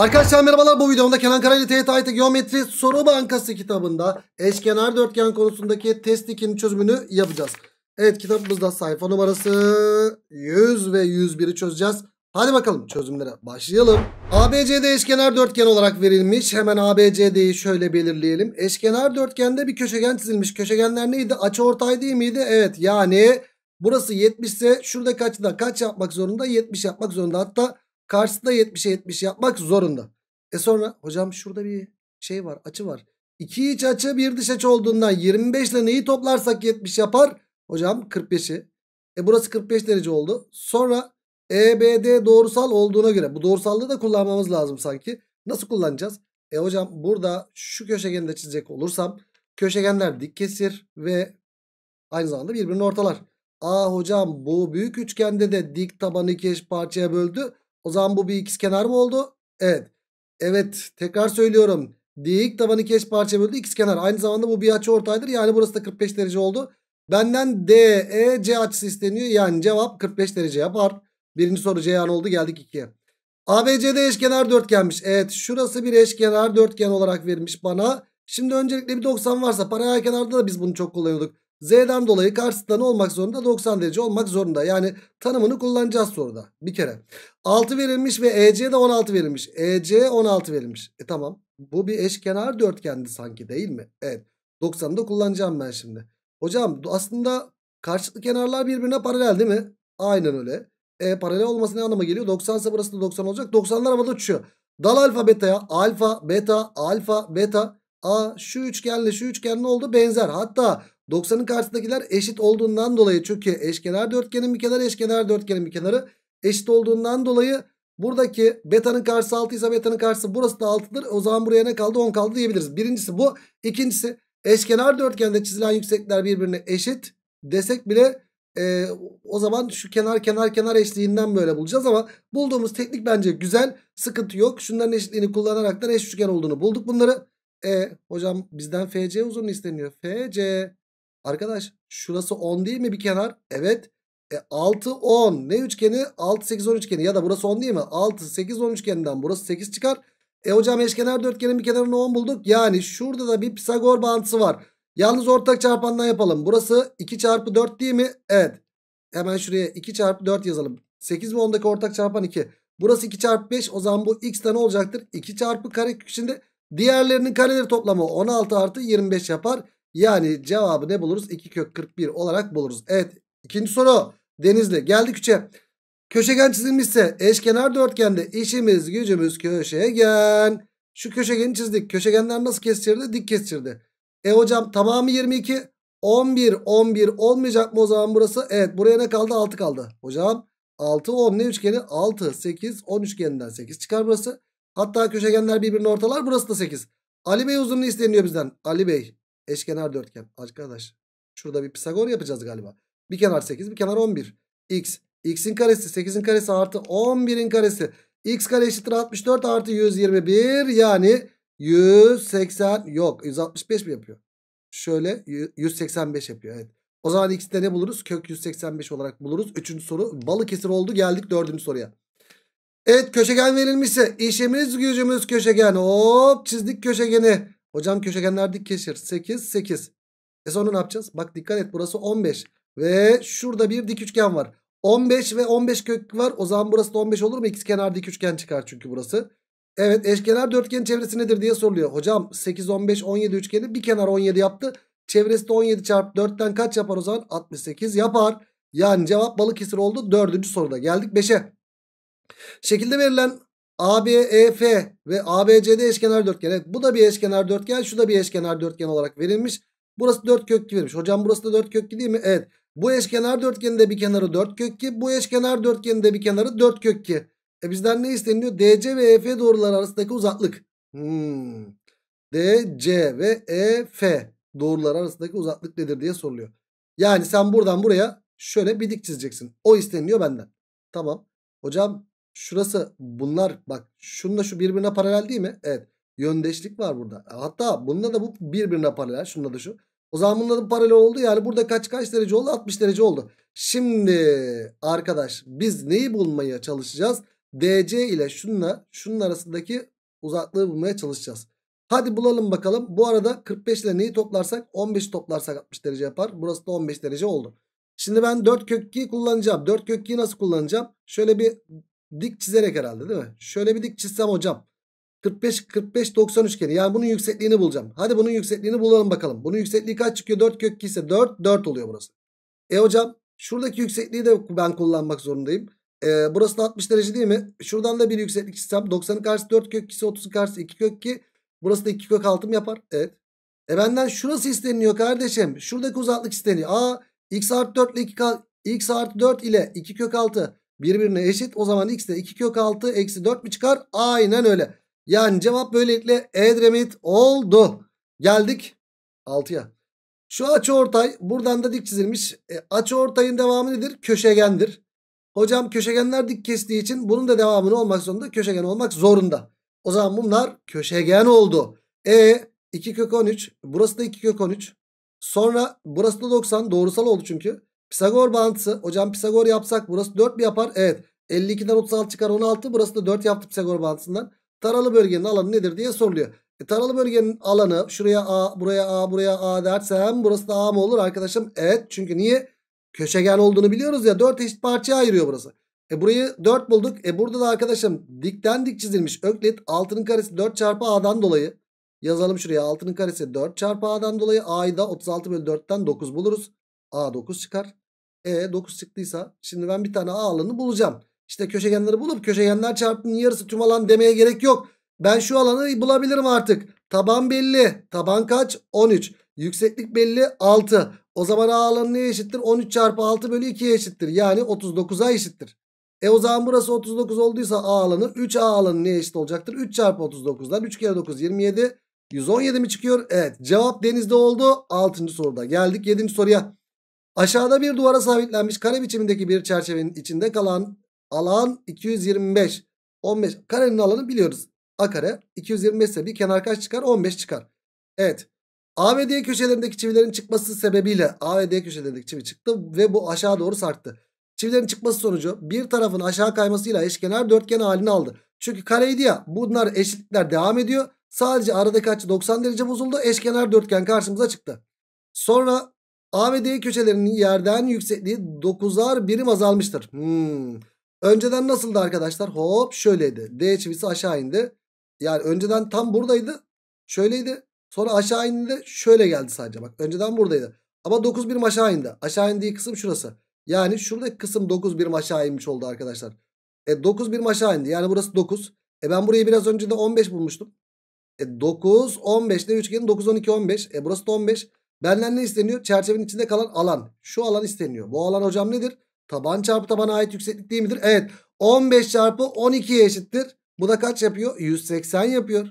Arkadaşlar merhabalar bu videomda Kenan Karaylı TYT e Geometri Soru Bankası kitabında eşkenar dörtgen konusundaki test 2'nin çözümünü yapacağız. Evet kitabımızda sayfa numarası 100 ve 101'i çözeceğiz. Hadi bakalım çözümlere başlayalım. ABCD eşkenar dörtgen olarak verilmiş. Hemen ABCD'yi şöyle belirleyelim. Eşkenar dörtgende bir köşegen çizilmiş. Köşegenler neydi? Açı ortay değil miydi? Evet yani burası 70 ise şurada kaçta kaç yapmak zorunda? 70 yapmak zorunda. Hatta Karşısında 70'e 70 yapmak zorunda. E sonra hocam şurada bir şey var açı var. İki iç açı bir dış açı olduğundan 25 ile neyi toplarsak 70 yapar? Hocam 45'i. E burası 45 derece oldu. Sonra EBD doğrusal olduğuna göre bu doğrusallığı da kullanmamız lazım sanki. Nasıl kullanacağız? E hocam burada şu köşegeni de çizecek olursam köşegenler dik kesir ve aynı zamanda birbirini ortalar. Aa hocam bu büyük üçgende de dik tabanı iki eş parçaya böldü. O zaman bu bir ikizkenar mı oldu? Evet. Evet tekrar söylüyorum. Dik tabanı eş parça böldü ikizkenar. Aynı zamanda bu bir açı ortaydır. Yani burası da 45 derece oldu. Benden D, E, C açısı isteniyor. Yani cevap 45 derece yapar. Birinci soru Ceyhan oldu geldik ikiye. ABCD eşkenar dörtgenmiş. Evet şurası bir eşkenar dörtgen olarak verilmiş bana. Şimdi öncelikle bir 90 varsa paralel kenarda da biz bunu çok kullanıyorduk. Z'den dolayı karşısında ne olmak zorunda? 90 derece olmak zorunda. Yani tanımını kullanacağız soruda bir kere. 6 verilmiş ve EC de 16 verilmiş. EC 16 verilmiş. E tamam bu bir eşkenar dörtgendi sanki değil mi? Evet 90'ı da kullanacağım ben şimdi. Hocam aslında karşılıklı kenarlar birbirine paralel değil mi? Aynen öyle. E paralel olması ne anlama geliyor? 90 ise burası da 90 olacak. 90'lar havada uçuyor. Dal alfa beta ya, alfa beta alfa beta. Aa şu üçgenle şu üçgen ne oldu? Benzer. Hatta 90'ın karşısındakiler eşit olduğundan dolayı çünkü eşkenar dörtgenin bir kenarı eşkenar dörtgenin bir kenarı eşit olduğundan dolayı buradaki betanın karşısı 6 ise betanın karşısı burası da 6'dır. O zaman buraya ne kaldı 10 kaldı diyebiliriz. Birincisi bu. İkincisi eşkenar dörtgende çizilen yüksekler birbirine eşit desek bile e, o zaman şu kenar kenar kenar eşliğinden böyle bulacağız ama bulduğumuz teknik bence güzel sıkıntı yok. Şunların eşitliğini kullanarak da eş üçgen olduğunu bulduk bunları. E, hocam bizden FC uzun isteniyor. FC Arkadaş şurası 10 değil mi bir kenar? Evet. E, 6 10 ne üçgeni? 6 8 10 üçgeni ya da burası 10 değil mi? 6 8 10 üçgeninden burası 8 çıkar. E hocam eşkenar dörtgenin bir kenarını 10 bulduk. Yani şurada da bir Pisagor bağıntısı var. Yalnız ortak çarpandan yapalım. Burası 2 çarpı 4 değil mi? Evet. Hemen şuraya 2 çarpı 4 yazalım. 8 ve 10'daki ortak çarpan 2. Burası 2 çarpı 5. O zaman bu x'ten olacaktır? 2 çarpı kare içinde diğerlerinin kareleri toplamı 16 artı 25 yapar. Yani cevabı ne buluruz? 2 kök 41 olarak buluruz. Evet ikinci soru Denizli. Geldik 3'e. Köşegen çizilmişse eşkenar dörtgende işimiz gücümüz köşegen. Şu köşegeni çizdik. Köşegenler nasıl kestirdi? Dik kestirdi. E hocam tamamı 22. 11 11 olmayacak mı o zaman burası? Evet buraya ne kaldı? 6 kaldı. Hocam 6 10 ne üçgeni? 6 8 10 üçgeninden 8 çıkar burası. Hatta köşegenler birbirine ortalar. Burası da 8. Ali Bey uzunluğu isteniyor bizden. Ali Bey Eşkenar dörtgen. Arkadaş şurada bir Pisagor yapacağız galiba. Bir kenar 8 bir kenar 11. X. X'in karesi 8'in karesi artı 11'in karesi. X kare eşittir 64 artı 121 yani 180 yok 165 mi yapıyor? Şöyle 185 yapıyor evet. O zaman x'te ne buluruz? Kök 185 olarak buluruz. Üçüncü soru Balıkesir oldu geldik dördüncü soruya. Evet köşegen verilmişse işimiz gücümüz köşegen. Hop çizdik köşegeni. Hocam köşegenler dik kesir. 8, 8. E sonra ne yapacağız? Bak dikkat et burası 15. Ve şurada bir dik üçgen var. 15 ve 15 kök var. O zaman burası da 15 olur mu? İkiz kenar dik üçgen çıkar çünkü burası. Evet eşkenar dörtgen çevresi nedir diye soruluyor. Hocam 8, 15, 17 üçgeni bir kenar 17 yaptı. Çevresi de 17 çarpı 4'ten kaç yapar o zaman? 68 yapar. Yani cevap balık kesir oldu. Dördüncü soruda geldik 5'e. Şekilde verilen ABEF ve ABCD eşkenar dörtgen. Evet bu da bir eşkenar dörtgen. Şu da bir eşkenar dörtgen olarak verilmiş. Burası 4 köklü verilmiş. Hocam burası da 4 köklü değil mi? Evet. Bu eşkenar dörtgeninde bir kenarı 4 kökki. Bu eşkenar dörtgeninde bir kenarı 4 kökki. E bizden ne isteniyor? DC ve EF doğruları arasındaki uzaklık. Hmm. DC ve EF doğruları arasındaki uzaklık nedir diye soruluyor. Yani sen buradan buraya şöyle bir dik çizeceksin. O isteniliyor benden. Tamam. Hocam Şurası bunlar bak şununla şu birbirine paralel değil mi? Evet. Yöndeşlik var burada. E, hatta bununla da bu birbirine paralel. Şununla da şu. O zaman bunların paralel oldu. Yani burada kaç kaç derece oldu? 60 derece oldu. Şimdi arkadaş biz neyi bulmaya çalışacağız? DC ile şunla şunun arasındaki uzaklığı bulmaya çalışacağız. Hadi bulalım bakalım. Bu arada 45 ile neyi toplarsak? 15 toplarsak 60 derece yapar. Burası da 15 derece oldu. Şimdi ben 4 kök 2'yi kullanacağım. 4 kök 2'yi nasıl kullanacağım? Şöyle bir Dik çizerek herhalde değil mi? Şöyle bir dik çizsem hocam. 45 45 90 üçgeni. Yani bunun yüksekliğini bulacağım. Hadi bunun yüksekliğini bulalım bakalım. Bunun yüksekliği kaç çıkıyor? 4 kök 2 ise 4 4 oluyor burası. E hocam şuradaki yüksekliği de ben kullanmak zorundayım. E, burası da 60 derece değil mi? Şuradan da bir yükseklik çizsem 90'ın karşısı 4 kök 2 ise 30'un karşısı 2 kök 2. Burası da 2 kök 6 mı yapar? Evet. E benden şurası isteniyor kardeşim. Şuradaki uzaklık isteniyor. Aa x artı 4 ile 2 x artı 4 ile 2 kök 6 birbirine eşit. O zaman x de 2 kök 6 eksi 4 mi çıkar? Aynen öyle. Yani cevap böylelikle Edremit oldu. Geldik 6'ya. Şu açı ortay buradan da dik çizilmiş. E, açı ortayın devamı nedir? Köşegendir. Hocam köşegenler dik kestiği için bunun da devamını olmak zorunda köşegen olmak zorunda. O zaman bunlar köşegen oldu. E 2 kök 13 burası da 2 kök 13. Sonra burası da 90 doğrusal oldu çünkü. Pisagor bağıntısı. Hocam Pisagor yapsak burası 4 mi yapar? Evet. 52'den 36 çıkar 16. Burası da 4 yaptı Pisagor bağıntısından. Taralı bölgenin alanı nedir diye soruluyor. E, taralı bölgenin alanı şuraya A, buraya A, buraya A dersem burası da A mı olur arkadaşım? Evet. Çünkü niye? Köşegen olduğunu biliyoruz ya. 4 eşit parçaya ayırıyor burası. E burayı 4 bulduk. E burada da arkadaşım dikten dik çizilmiş. Öklit 6'nın karesi 4 çarpı A'dan dolayı. Yazalım şuraya 6'nın karesi 4 çarpı A'dan dolayı. A'yı da 36 bölü 4'ten 9 buluruz. A 9 çıkar. E 9 çıktıysa şimdi ben bir tane A alanı bulacağım. İşte köşegenleri bulup köşegenler çarpımının yarısı tüm alan demeye gerek yok. Ben şu alanı bulabilirim artık. Taban belli. Taban kaç? 13. Yükseklik belli 6. O zaman A alanı neye eşittir? 13 çarpı 6 bölü 2'ye eşittir. Yani 39'a eşittir. E o zaman burası 39 olduysa A alanı 3 A alanı neye eşit olacaktır? 3 çarpı 39'dan 3 kere 9 27. 117 mi çıkıyor? Evet cevap denizde oldu. 6. soruda geldik 7. soruya. Aşağıda bir duvara sabitlenmiş kare biçimindeki bir çerçevenin içinde kalan alan 225. 15 karenin alanı biliyoruz. A kare 225 ise bir kenar kaç çıkar? 15 çıkar. Evet. A ve D köşelerindeki çivilerin çıkması sebebiyle A ve D köşelerindeki çivi çıktı ve bu aşağı doğru sarktı. Çivilerin çıkması sonucu bir tarafın aşağı kaymasıyla eşkenar dörtgen halini aldı. Çünkü kareydi ya bunlar eşitlikler devam ediyor. Sadece aradaki açı 90 derece bozuldu. Eşkenar dörtgen karşımıza çıktı. Sonra A ve D köşelerinin yerden yüksekliği 9'ar birim azalmıştır. Hmm. Önceden nasıldı arkadaşlar? Hop şöyleydi. D çivisi aşağı indi. Yani önceden tam buradaydı. Şöyleydi. Sonra aşağı indi. Şöyle geldi sadece bak. Önceden buradaydı. Ama 9 birim aşağı indi. Aşağı indiği kısım şurası. Yani şuradaki kısım 9 birim aşağı inmiş oldu arkadaşlar. E 9 birim aşağı indi. Yani burası 9. E ben burayı biraz önce de 15 bulmuştum. E 9, 15 ne üçgenin 9, 12, 15. E burası da 15. Benden ne isteniyor? Çerçevenin içinde kalan alan. Şu alan isteniyor. Bu alan hocam nedir? Taban çarpı tabana ait yükseklik değil midir? Evet. 15 çarpı 12'ye eşittir. Bu da kaç yapıyor? 180 yapıyor.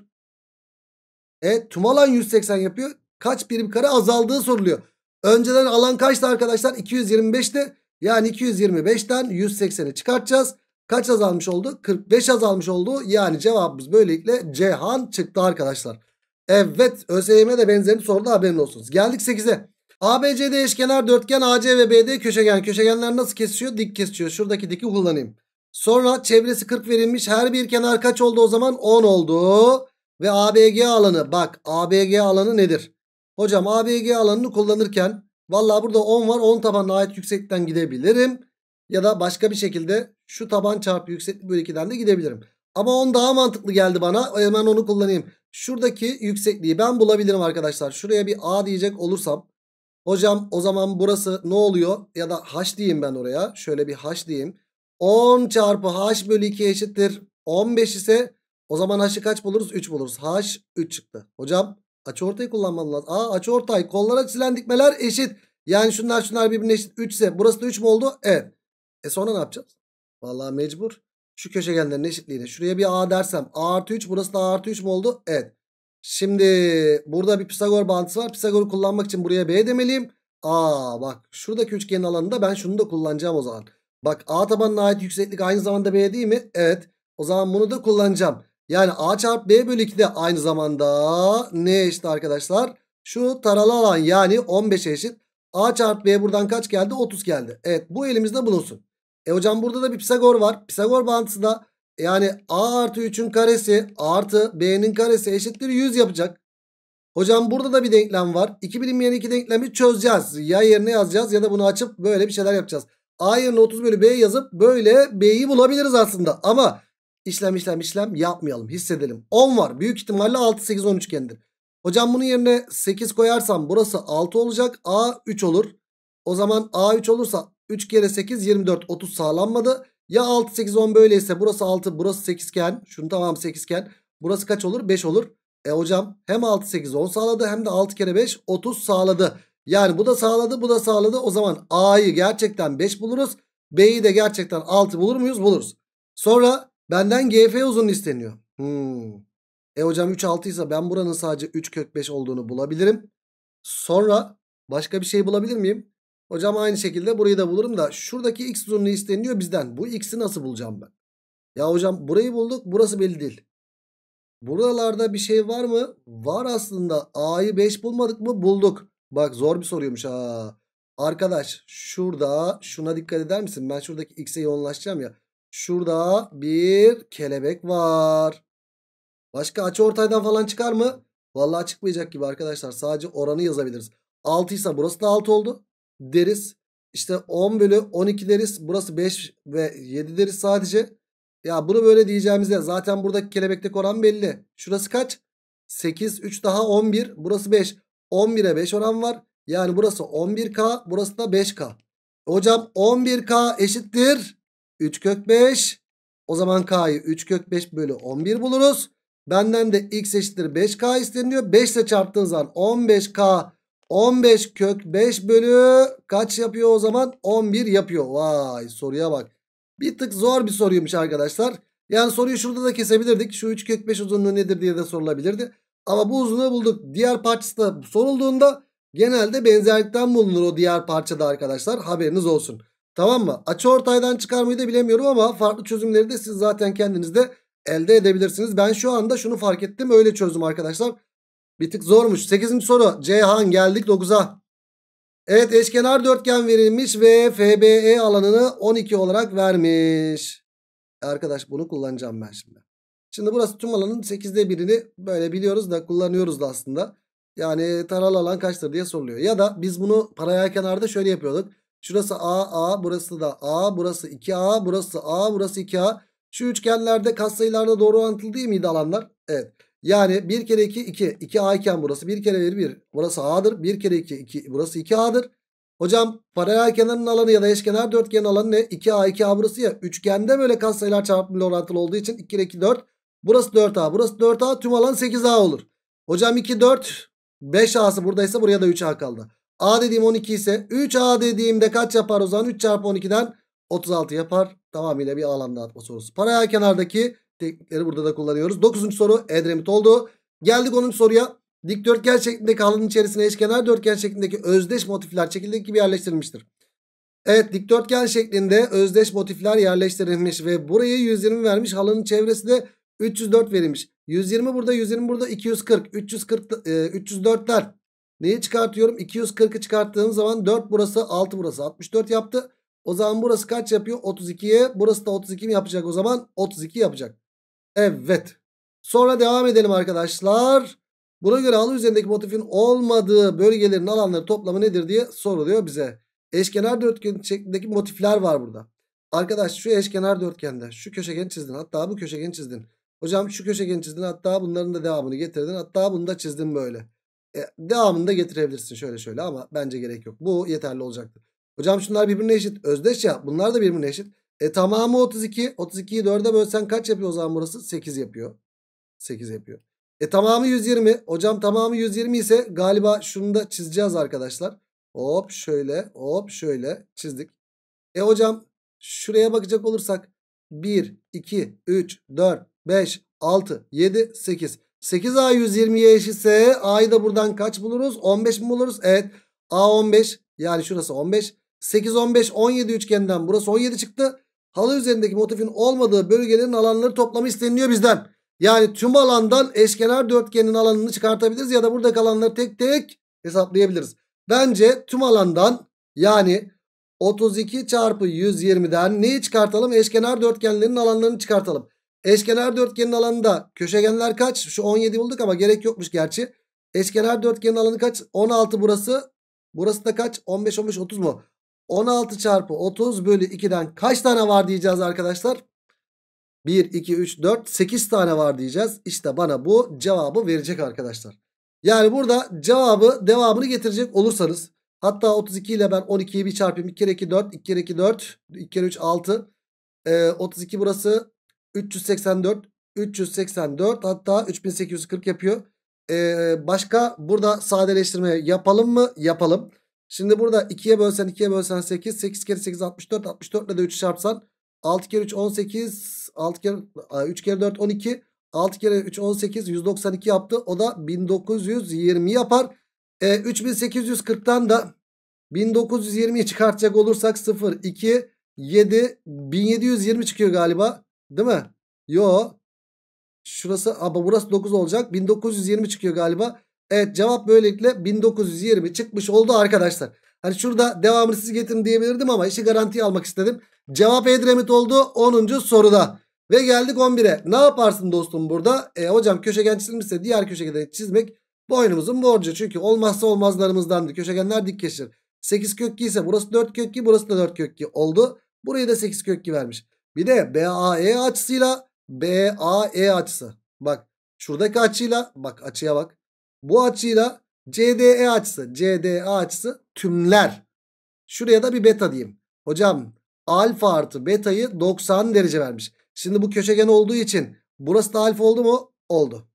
Evet tüm alan 180 yapıyor. Kaç birim kare azaldığı soruluyor. Önceden alan kaçtı arkadaşlar? 225'ti. Yani 225'ten 180'i çıkartacağız. Kaç azalmış oldu? 45 azalmış oldu. Yani cevabımız böylelikle Cihan çıktı arkadaşlar. Evet ÖSYM de benzerini sordu haberin olsun. Geldik 8'e. ABCD eşkenar dörtgen AC ve BD köşegen. Köşegenler nasıl kesiyor? Dik kesiyor. Şuradaki diki kullanayım. Sonra çevresi 40 verilmiş. Her bir kenar kaç oldu o zaman? 10 oldu. Ve ABG alanı. Bak ABG alanı nedir? Hocam ABG alanını kullanırken valla burada 10 var. 10 tabanına ait yüksekten gidebilirim. Ya da başka bir şekilde şu taban çarpı yükseklik bölü 2'den de gidebilirim. Ama 10 daha mantıklı geldi bana. Hemen onu kullanayım. Şuradaki yüksekliği ben bulabilirim arkadaşlar. Şuraya bir A diyecek olursam. Hocam o zaman burası ne oluyor? Ya da H diyeyim ben oraya. Şöyle bir H diyeyim. 10 çarpı H bölü 2 eşittir. 15 ise o zaman H'ı kaç buluruz? 3 buluruz. H 3 çıktı. Hocam açı ortayı kullanmam lazım. Aa açı ortay. Kollara çizilen dikmeler eşit. Yani şunlar şunlar birbirine eşit. 3 ise burası da 3 mü oldu? Evet. E sonra ne yapacağız? Vallahi mecbur. Şu köşegenlerin eşitliğiyle. Şuraya bir A dersem. A artı 3 burası da A artı 3 mi oldu? Evet. Şimdi burada bir Pisagor bağıntısı var. Pisagor'u kullanmak için buraya B demeliyim. Aa bak şuradaki üçgenin alanında ben şunu da kullanacağım o zaman. Bak A tabanına ait yükseklik aynı zamanda B değil mi? Evet. O zaman bunu da kullanacağım. Yani A çarpı B bölü 2 de aynı zamanda ne eşit arkadaşlar? Şu taralı alan yani 15 eşit. A çarpı B buradan kaç geldi? 30 geldi. Evet bu elimizde bulunsun. E hocam burada da bir Pisagor var. Pisagor bağıntısı da yani a artı 3'ün karesi artı b'nin karesi eşittir 100 yapacak. Hocam burada da bir denklem var. 2 bilinmeyen 2 denklemi çözeceğiz. Ya yerine yazacağız ya da bunu açıp böyle bir şeyler yapacağız. A yerine 30 bölü B yazıp böyle B'yi bulabiliriz aslında. Ama işlem işlem işlem yapmayalım. Hissedelim. 10 var. Büyük ihtimalle 6, 8, 10 üçgendir. Hocam bunun yerine 8 koyarsam burası 6 olacak. A 3 olur. O zaman A 3 olursa 3 kere 8 24 30 sağlanmadı. Ya 6 8 10 böyleyse burası 6 burası 8 iken şunu tamam 8 iken burası kaç olur 5 olur. E hocam hem 6 8 10 sağladı hem de 6 kere 5 30 sağladı. Yani bu da sağladı bu da sağladı o zaman A'yı gerçekten 5 buluruz. B'yi de gerçekten 6 bulur muyuz? Buluruz. Sonra benden GF uzunluğu isteniyor. Hmm. E hocam 3 6 ise ben buranın sadece 3 kök 5 olduğunu bulabilirim. Sonra başka bir şey bulabilir miyim? Hocam aynı şekilde burayı da bulurum da şuradaki x uzunluğu isteniyor bizden. Bu x'i nasıl bulacağım ben? Ya hocam burayı bulduk burası belli değil. Buralarda bir şey var mı? Var aslında. A'yı 5 bulmadık mı? Bulduk. Bak zor bir soruyormuş ha. Arkadaş şurada şuna dikkat eder misin? Ben şuradaki x'e yoğunlaşacağım ya. Şurada bir kelebek var. Başka açı ortaydan falan çıkar mı? Vallahi çıkmayacak gibi arkadaşlar. Sadece oranı yazabiliriz. 6 ise burası da 6 oldu deriz. İşte 10 bölü 12 deriz. Burası 5 ve 7 deriz sadece. Ya bunu böyle diyeceğimizde zaten buradaki kelebekteki oran belli. Şurası kaç? 8, 3 daha 11. Burası 5. 11'e 5 oran var. Yani burası 11K. Burası da 5K. Hocam 11K eşittir. 3 kök 5. O zaman K'yı 3 kök 5 bölü 11 buluruz. Benden de x eşittir 5K isteniyor. 5 ile çarptığın zaman 15K 15 kök 5 bölü kaç yapıyor o zaman? 11 yapıyor. Vay soruya bak. Bir tık zor bir soruymuş arkadaşlar. Yani soruyu şurada da kesebilirdik. Şu 3 kök 5 uzunluğu nedir diye de sorulabilirdi. Ama bu uzunluğu bulduk. Diğer parçası da sorulduğunda genelde benzerlikten bulunur o diğer parçada arkadaşlar. Haberiniz olsun. Tamam mı? Açı ortaydan çıkarmayı da bilemiyorum ama farklı çözümleri de siz zaten kendinizde elde edebilirsiniz. Ben şu anda şunu fark ettim. Öyle çözdüm arkadaşlar. Bir tık zormuş. Sekizinci soru. Ceyhan geldik dokuza. Evet eşkenar dörtgen verilmiş ve FBE alanını 12 olarak vermiş. E, arkadaş bunu kullanacağım ben şimdi. Şimdi burası tüm alanın 8'de birini böyle biliyoruz da kullanıyoruz da aslında. Yani taralı alan kaçtır diye soruluyor. Ya da biz bunu paraya kenarda şöyle yapıyorduk. Şurası A, A, burası da A, burası 2A, burası A, burası 2A. Şu üçgenlerde katsayılarda doğru orantılı değil miydi alanlar? Evet. Yani 1 kere 2 2. 2A iken burası 1 kere 1 1. Burası A'dır. 1 kere 2 2. Burası 2A'dır. Hocam paralel kenarın alanı ya da eşkenar dörtgen alanı ne? 2A 2A burası ya. Üçgende böyle katsayılar çarpımıyla orantılı olduğu için 2 kere 2 4. Burası 4A. Burası 4A. Tüm alan 8A olur. Hocam 2 4. 5A'sı buradaysa buraya da 3A kaldı. A dediğim 12 ise 3A dediğimde kaç yapar o zaman? 3 çarpı 12'den 36 yapar. Tamamıyla bir alan atma sorusu. Paralel kenardaki teknikleri burada da kullanıyoruz. Dokuzuncu soru Edremit oldu. Geldik 10. soruya. Dikdörtgen şeklindeki halının içerisine eşkenar dörtgen şeklindeki özdeş motifler çekildiği gibi yerleştirilmiştir. Evet dikdörtgen şeklinde özdeş motifler yerleştirilmiş ve buraya 120 vermiş. Halının çevresi de 304 verilmiş. 120 burada 120 burada 240. 340 e, 304'ler. Neyi çıkartıyorum? 240'ı çıkarttığım zaman 4 burası 6 burası 64 yaptı. O zaman burası kaç yapıyor? 32'ye. Burası da 32 mi yapacak o zaman? 32 yapacak. Evet. Sonra devam edelim arkadaşlar. Buna göre halı üzerindeki motifin olmadığı bölgelerin alanları toplamı nedir diye soruluyor bize. Eşkenar dörtgen şeklindeki motifler var burada. Arkadaş şu eşkenar dörtgende şu köşegeni çizdin. Hatta bu köşegeni çizdin. Hocam şu köşegeni çizdin. Hatta bunların da devamını getirdin. Hatta bunu da çizdin böyle. E, devamını da getirebilirsin şöyle şöyle ama bence gerek yok. Bu yeterli olacaktır. Hocam şunlar birbirine eşit. Özdeş ya bunlar da birbirine eşit. E tamamı 32. 32'yi 4'e bölsen kaç yapıyor o zaman burası? 8 yapıyor. 8 yapıyor. E tamamı 120. Hocam tamamı 120 ise galiba şunu da çizeceğiz arkadaşlar. Hop şöyle hop şöyle çizdik. E hocam şuraya bakacak olursak 1, 2, 3, 4, 5, 6, 7, 8. 8A 120'ye eşitse A'yı da buradan kaç buluruz? 15 mi buluruz? Evet. A 15 yani şurası 15. 8, 15, 17 üçgenden burası 17 çıktı halı üzerindeki motifin olmadığı bölgelerin alanları toplamı isteniliyor bizden. Yani tüm alandan eşkenar dörtgenin alanını çıkartabiliriz ya da buradaki alanları tek tek hesaplayabiliriz. Bence tüm alandan yani 32 çarpı 120'den neyi çıkartalım? Eşkenar dörtgenlerin alanlarını çıkartalım. Eşkenar dörtgenin alanında köşegenler kaç? Şu 17 bulduk ama gerek yokmuş gerçi. Eşkenar dörtgenin alanı kaç? 16 burası. Burası da kaç? 15, 15, 30 mu? 16 çarpı 30 bölü 2'den kaç tane var diyeceğiz arkadaşlar? 1, 2, 3, 4, 8 tane var diyeceğiz. İşte bana bu cevabı verecek arkadaşlar. Yani burada cevabı devamını getirecek olursanız hatta 32 ile ben 12'yi bir çarpayım. 2 kere 2 4, 2 kere 2 4, 2 kere 3 6. Ee, 32 burası 384, 384 hatta 3840 yapıyor. Ee, başka burada sadeleştirme yapalım mı? Yapalım. Şimdi burada 2'ye bölsen 2'ye bölsen 8. 8 kere 8 64. 64 ile de 3 çarpsan 6 kere 3 18. 6 kere 3 kere 4 12. 6 kere 3 18 192 yaptı. O da 1920 yapar. E, 3840'tan da 1920'yi çıkartacak olursak 0 2 7 1720 çıkıyor galiba. Değil mi? Yo. Şurası ama burası 9 olacak. 1920 çıkıyor galiba. Evet cevap böylelikle 1920 çıkmış oldu arkadaşlar. Hani şurada devamını siz getirin diyebilirdim ama işi garantiye almak istedim. Cevap Edremit oldu 10. soruda. Ve geldik 11'e. Ne yaparsın dostum burada? E, hocam köşegen çizilmişse diğer köşegeni çizmek boynumuzun borcu. Çünkü olmazsa olmazlarımızdandı. Köşegenler dik keşir. 8 kökki ise burası 4 kökki burası da 4 kökki oldu. Buraya da 8 kökki vermiş. Bir de BAE açısıyla BAE açısı. Bak şuradaki açıyla bak açıya bak. Bu açıyla CDE açısı, CDA e açısı tümler. Şuraya da bir beta diyeyim. Hocam alfa artı betayı 90 derece vermiş. Şimdi bu köşegen olduğu için burası da alfa oldu mu? Oldu.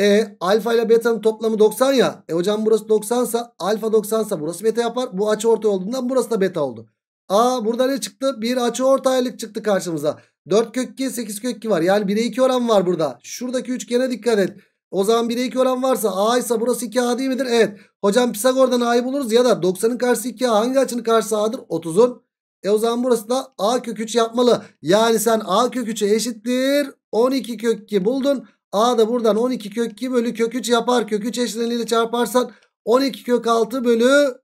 E alfa ile beta'nın toplamı 90 ya. E hocam burası 90 sa alfa 90 sa burası beta yapar. Bu açı ortay olduğundan burası da beta oldu. Aa burada ne çıktı? Bir açı ortaylık çıktı karşımıza. 4 kök 2 8 kök 2 var. Yani 1'e 2 oran var burada. Şuradaki üçgene dikkat et. O zaman bir iki oran varsa A ise burası 2A değil midir? Evet. Hocam Pisagor'dan A'yı buluruz ya da 90'ın karşısı 2A. Hangi açının karşısı A'dır? 30'un. E o zaman burası da A kök 3 yapmalı. Yani sen A kök 3'e eşittir. 12 kök 2 buldun. A da buradan 12 kök 2 bölü kök 3 yapar. Kök 3 eşleniyle çarparsan 12 kök 6 bölü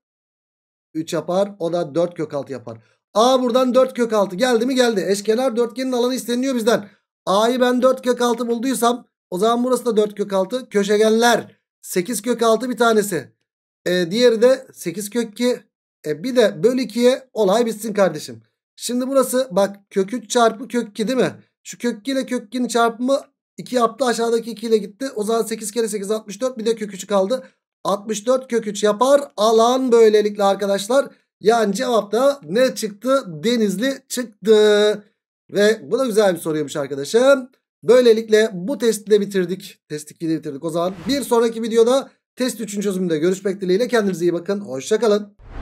3 yapar. O da 4 kök 6 yapar. A buradan 4 kök 6 geldi mi geldi. Eşkenar dörtgenin alanı isteniliyor bizden. A'yı ben 4 kök 6 bulduysam o zaman burası da 4 kök 6. Köşegenler 8 kök 6 bir tanesi. E, diğeri de 8 kök 2. E, bir de böl 2'ye olay bitsin kardeşim. Şimdi burası bak kök 3 çarpı kök 2 değil mi? Şu kök 2 ile kök 2'nin çarpımı 2 yaptı aşağıdaki 2 ile gitti. O zaman 8 kere 8 64 bir de kök 3'ü kaldı. 64 kök 3 yapar alan böylelikle arkadaşlar. Yani cevapta ne çıktı? Denizli çıktı. Ve bu da güzel bir soruymuş arkadaşım. Böylelikle bu testi de bitirdik. Test 2'yi de bitirdik. O zaman bir sonraki videoda test 3'ün çözümünde görüşmek dileğiyle. Kendinize iyi bakın. Hoşçakalın.